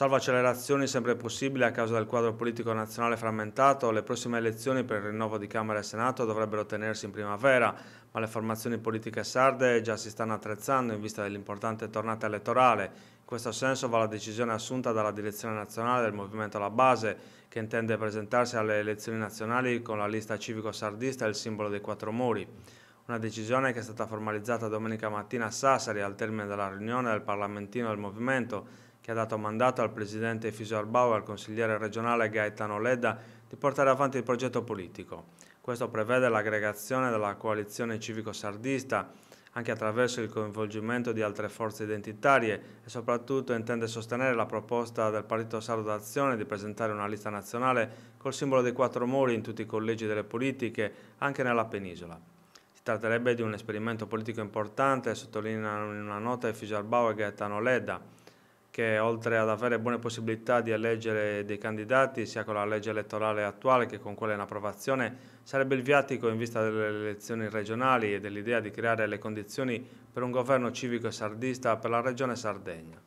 Salvo accelerazioni sempre possibili a causa del quadro politico nazionale frammentato, le prossime elezioni per il rinnovo di Camera e Senato dovrebbero tenersi in primavera, ma le formazioni politiche sarde già si stanno attrezzando in vista dell'importante tornata elettorale. In questo senso va la decisione assunta dalla direzione nazionale del Movimento alla Base, che intende presentarsi alle elezioni nazionali con la lista civico-sardista e il simbolo dei quattro muri una decisione che è stata formalizzata domenica mattina a Sassari al termine della riunione del parlamentino del movimento che ha dato mandato al presidente Fisoarbau e al consigliere regionale Gaetano Ledda di portare avanti il progetto politico. Questo prevede l'aggregazione della coalizione civico-sardista, anche attraverso il coinvolgimento di altre forze identitarie e soprattutto intende sostenere la proposta del Partito Sardo d'Azione di presentare una lista nazionale col simbolo dei quattro muri in tutti i collegi delle politiche, anche nella penisola. Si tratterebbe di un esperimento politico importante, sottolineano in una nota Fisoarbau e Gaetano Ledda, che oltre ad avere buone possibilità di eleggere dei candidati sia con la legge elettorale attuale che con quella in approvazione sarebbe il viatico in vista delle elezioni regionali e dell'idea di creare le condizioni per un governo civico e sardista per la regione Sardegna.